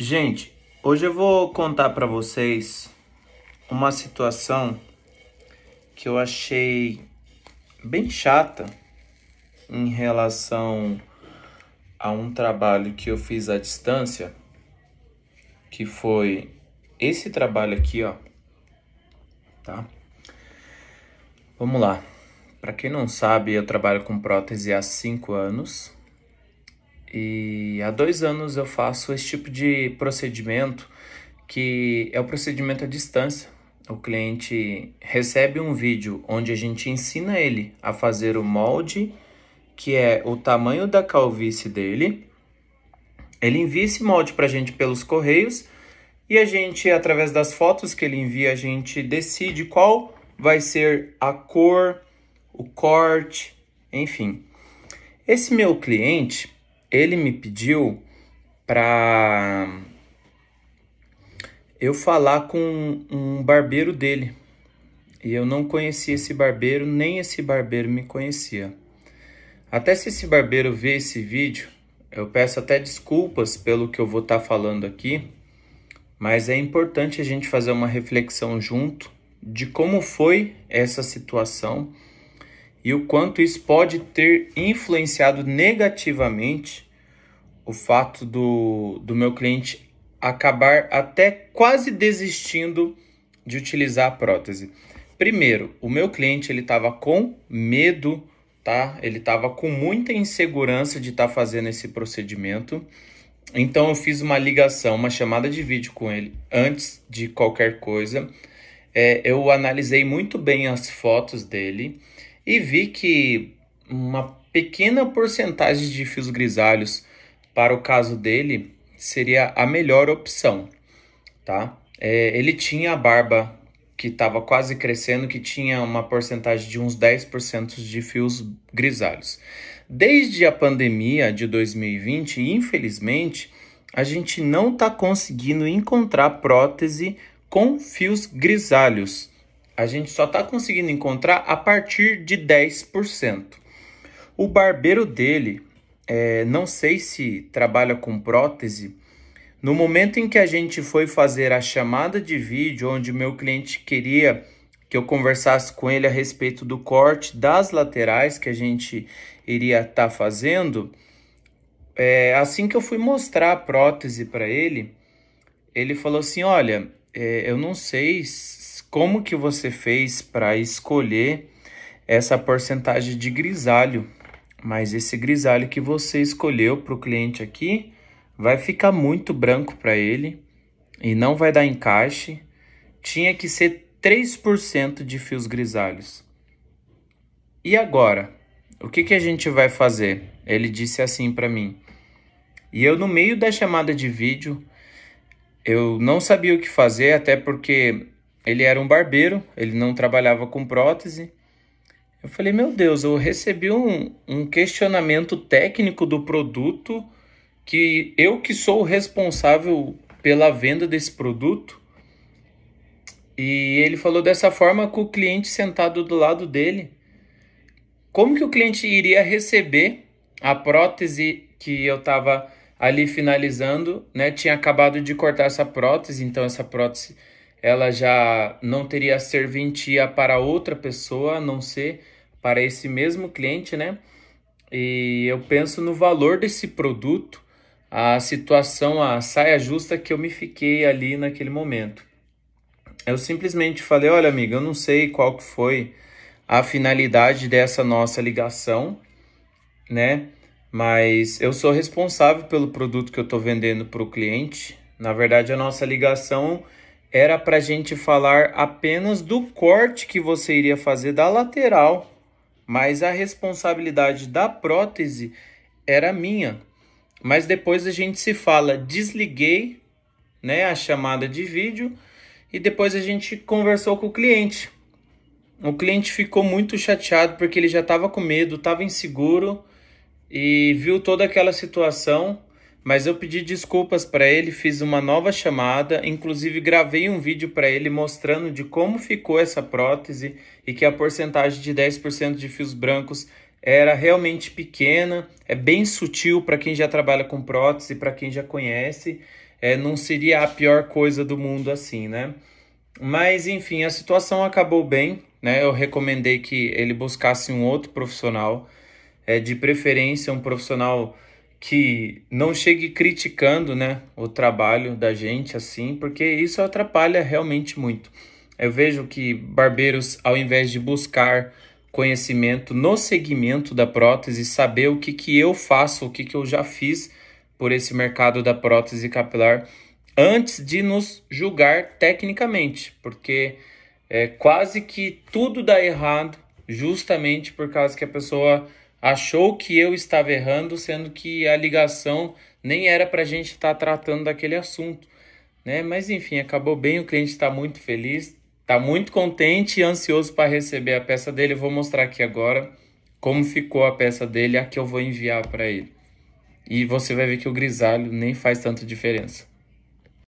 Gente, hoje eu vou contar para vocês uma situação que eu achei bem chata em relação a um trabalho que eu fiz à distância, que foi esse trabalho aqui, ó. Tá? Vamos lá. Para quem não sabe, eu trabalho com prótese há 5 anos e há dois anos eu faço esse tipo de procedimento, que é o procedimento à distância. O cliente recebe um vídeo onde a gente ensina ele a fazer o molde, que é o tamanho da calvície dele. Ele envia esse molde para a gente pelos correios e a gente, através das fotos que ele envia, a gente decide qual vai ser a cor, o corte, enfim. Esse meu cliente, ele me pediu para eu falar com um barbeiro dele. E eu não conhecia esse barbeiro, nem esse barbeiro me conhecia. Até se esse barbeiro ver esse vídeo, eu peço até desculpas pelo que eu vou estar tá falando aqui, mas é importante a gente fazer uma reflexão junto de como foi essa situação e o quanto isso pode ter influenciado negativamente o fato do, do meu cliente acabar até quase desistindo de utilizar a prótese. Primeiro, o meu cliente ele estava com medo, tá? Ele estava com muita insegurança de estar tá fazendo esse procedimento. Então eu fiz uma ligação, uma chamada de vídeo com ele antes de qualquer coisa. É, eu analisei muito bem as fotos dele e vi que uma pequena porcentagem de fios grisalhos para o caso dele seria a melhor opção, tá? É, ele tinha a barba que estava quase crescendo, que tinha uma porcentagem de uns 10% de fios grisalhos. Desde a pandemia de 2020, infelizmente, a gente não está conseguindo encontrar prótese com fios grisalhos a gente só está conseguindo encontrar a partir de 10%. O barbeiro dele, é, não sei se trabalha com prótese, no momento em que a gente foi fazer a chamada de vídeo, onde meu cliente queria que eu conversasse com ele a respeito do corte das laterais que a gente iria estar tá fazendo, é, assim que eu fui mostrar a prótese para ele, ele falou assim: Olha, é, eu não sei como que você fez para escolher essa porcentagem de grisalho? Mas esse grisalho que você escolheu para o cliente aqui vai ficar muito branco para ele e não vai dar encaixe. Tinha que ser 3% de fios grisalhos. E agora? O que, que a gente vai fazer? Ele disse assim para mim. E eu, no meio da chamada de vídeo, eu não sabia o que fazer, até porque ele era um barbeiro, ele não trabalhava com prótese. Eu falei, meu Deus, eu recebi um, um questionamento técnico do produto que eu que sou o responsável pela venda desse produto. E ele falou dessa forma com o cliente sentado do lado dele. Como que o cliente iria receber a prótese que eu estava ali finalizando, né? Tinha acabado de cortar essa prótese, então essa prótese ela já não teria serventia para outra pessoa, a não ser para esse mesmo cliente, né? E eu penso no valor desse produto, a situação, a saia justa que eu me fiquei ali naquele momento. Eu simplesmente falei: "Olha, amiga, eu não sei qual que foi a finalidade dessa nossa ligação, né? Mas eu sou responsável pelo produto que eu estou vendendo para o cliente. Na verdade, a nossa ligação era para a gente falar apenas do corte que você iria fazer da lateral, mas a responsabilidade da prótese era minha. Mas depois a gente se fala, desliguei né, a chamada de vídeo e depois a gente conversou com o cliente. O cliente ficou muito chateado porque ele já estava com medo, estava inseguro e viu toda aquela situação mas eu pedi desculpas para ele, fiz uma nova chamada, inclusive gravei um vídeo para ele mostrando de como ficou essa prótese e que a porcentagem de 10% de fios brancos era realmente pequena, é bem sutil para quem já trabalha com prótese, para quem já conhece, é, não seria a pior coisa do mundo assim, né? Mas enfim, a situação acabou bem, né? Eu recomendei que ele buscasse um outro profissional, é, de preferência um profissional que não chegue criticando né, o trabalho da gente assim, porque isso atrapalha realmente muito. Eu vejo que barbeiros, ao invés de buscar conhecimento no segmento da prótese, saber o que, que eu faço, o que, que eu já fiz por esse mercado da prótese capilar, antes de nos julgar tecnicamente, porque é quase que tudo dá errado justamente por causa que a pessoa achou que eu estava errando, sendo que a ligação nem era para a gente estar tá tratando daquele assunto. Né? Mas enfim, acabou bem, o cliente está muito feliz, está muito contente e ansioso para receber a peça dele. Eu vou mostrar aqui agora como ficou a peça dele, a que eu vou enviar para ele. E você vai ver que o grisalho nem faz tanta diferença.